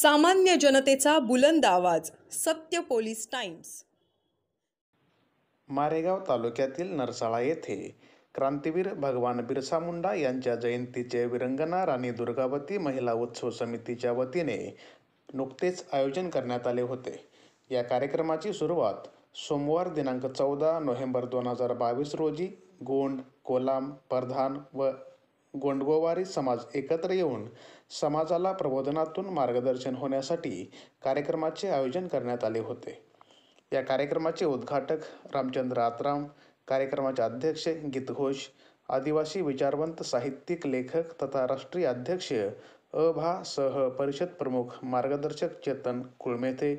सामान्य जनतेचा बुलंद आवाज सत्य पोलीस टाइम्स मारेगाव तालुक्यातील नरसाळा येथे क्रांतीवीर भगवान बिरसा मुंडा यांच्या जयंतीचे विरंगना राणी दुर्गावती महिला उत्सव समितीच्या वतीने नुकतेच आयोजन करण्यात आले होते या कार्यक्रमाची सुरुवात सोमवार दिनांक चौदा नोव्हेंबर दोन हजार बावीस रोजी गोंड कोलाम परधान व गोंडगोवारी समाज एकत्र येऊन समाजाला प्रबोधनातून मार्गदर्शन होण्यासाठी कार्यक्रमाचे आयोजन करण्यात आले होते या कार्यक्रमाचे उद्घाटक रामचंद्र आत्राम कार्यक्रमाचे अध्यक्ष गीत घोष आदिवासी विचारवंत साहित्यिक लेखक तथा राष्ट्रीय अध्यक्ष अ भा सह परिषद प्रमुख मार्गदर्शक चेतन कुळमेथे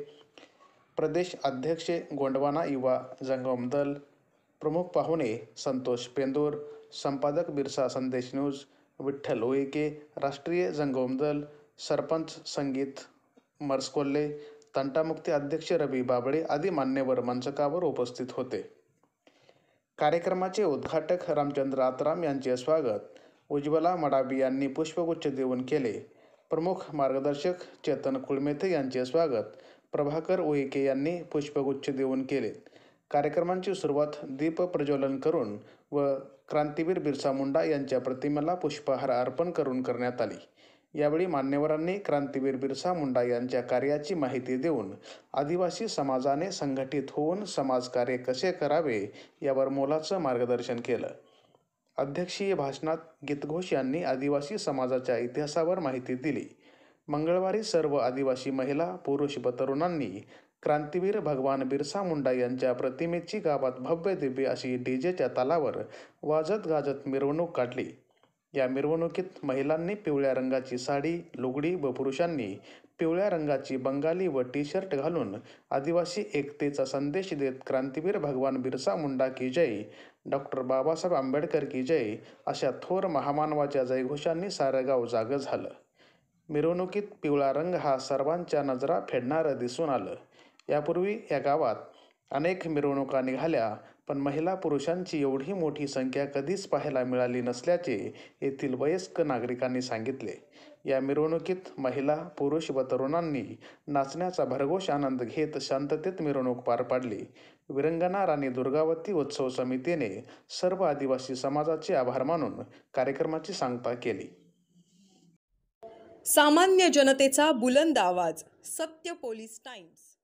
प्रदेश अध्यक्ष गोंडवाना युवा जंगम दल प्रमुख पाहुणे संतोष पेंदूर संपादक बिरसा संदेश न्यूज विठ्ठल ओएके राष्ट्रीय जंगम दल सरपंच संगीत मर्सकोल्ले तंटामुक्ती अध्यक्ष रवी बाबळे आदी मान्यवर मंचकावर उपस्थित होते कार्यक्रमाचे उद्घाटक रामचंद्र आतराम यांचे स्वागत उज्ज्वला मडाबी यांनी पुष्पगुच्छ देऊन केले प्रमुख मार्गदर्शक चेतन कुळमेथे यांचे स्वागत प्रभाकर उईके यांनी पुष्पगुच्छ देऊन केले कार्यक्रमांची सुरुवात दीप प्रज्वलन करून व क्रांतीवीर बिरसा मुंडा यांच्या प्रतिमेला पुष्पहार अर्पण करून करण्यात आली यावेळी मान्यवरांनी क्रांतीवीर बिरसा मुंडा यांच्या कार्याची माहिती देऊन आदिवासी समाजाने संघटित होऊन समाजकार्य कसे करावे यावर मोलाचं मार्गदर्शन केलं अध्यक्षीय भाषणात गीतघोष यांनी आदिवासी समाजाच्या इतिहासावर माहिती दिली मंगळवारी सर्व आदिवासी महिला पुरुष व तरुणांनी क्रांतीवीर भगवान बिरसा मुंडा यांच्या प्रतिमेची गावात भव्य दिव्य अशी डीजेच्या तालावर वाजत गाजत मिरवणूक काढली या मिरवणुकीत महिलांनी पिवळ्या रंगाची साडी लुगडी व पुरुषांनी पिवळ्या रंगाची बंगाली व टी शर्ट घालून आदिवासी एकतेचा संदेश देत क्रांतीवीर भगवान बिरसा मुंडा की जय डॉक्टर बाबासाहेब आंबेडकर की जय अशा थोर महामानवाच्या जयघोषांनी सारं गाव जागं झालं मिरवणुकीत पिवळा रंग हा सर्वांच्या नजरा फेडणारं दिसून आलं यापूर्वी या गावात अनेक मिरवणुका निघाल्या पण महिला पुरुषांची एवढी मोठी संख्या कधीच पाहायला मिळाली नसल्याचे येथील वयस्क नागरिकांनी सांगितले या मिरवणुकीत महिला पुरुष व तरुणांनी नाचण्याचा भरघोष आनंद घेत शांततेत मिरवणूक पार पाडली विरंगणा राणी दुर्गावती उत्सव समितीने सर्व आदिवासी समाजाचे आभार मानून कार्यक्रमाची सांगता केली सामान्य जनतेचा बुलंद आवाज सत्य पोलीस टाइम्स